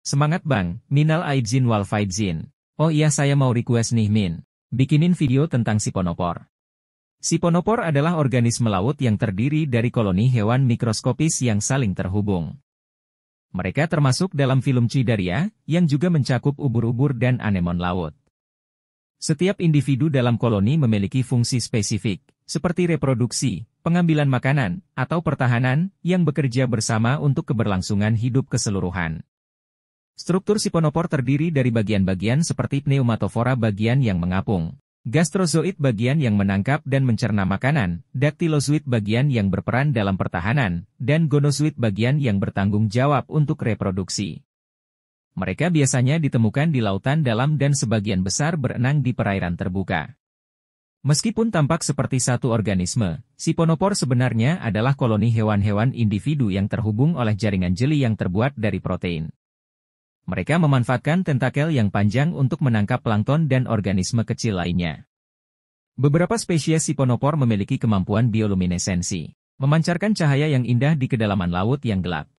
Semangat bang, minal a'izin wal faidzin. Oh iya saya mau request nih Min. Bikinin video tentang siponopor. Siponopor adalah organisme laut yang terdiri dari koloni hewan mikroskopis yang saling terhubung. Mereka termasuk dalam film Cidaria, yang juga mencakup ubur-ubur dan anemon laut. Setiap individu dalam koloni memiliki fungsi spesifik, seperti reproduksi, pengambilan makanan, atau pertahanan, yang bekerja bersama untuk keberlangsungan hidup keseluruhan. Struktur siponopor terdiri dari bagian-bagian seperti pneumatofora bagian yang mengapung, gastrozoid bagian yang menangkap dan mencerna makanan, daktilozoid bagian yang berperan dalam pertahanan, dan gonozoid bagian yang bertanggung jawab untuk reproduksi. Mereka biasanya ditemukan di lautan dalam dan sebagian besar berenang di perairan terbuka. Meskipun tampak seperti satu organisme, siponopor sebenarnya adalah koloni hewan-hewan individu yang terhubung oleh jaringan jeli yang terbuat dari protein. Mereka memanfaatkan tentakel yang panjang untuk menangkap plankton dan organisme kecil lainnya. Beberapa spesies siponopor memiliki kemampuan bioluminesensi, memancarkan cahaya yang indah di kedalaman laut yang gelap.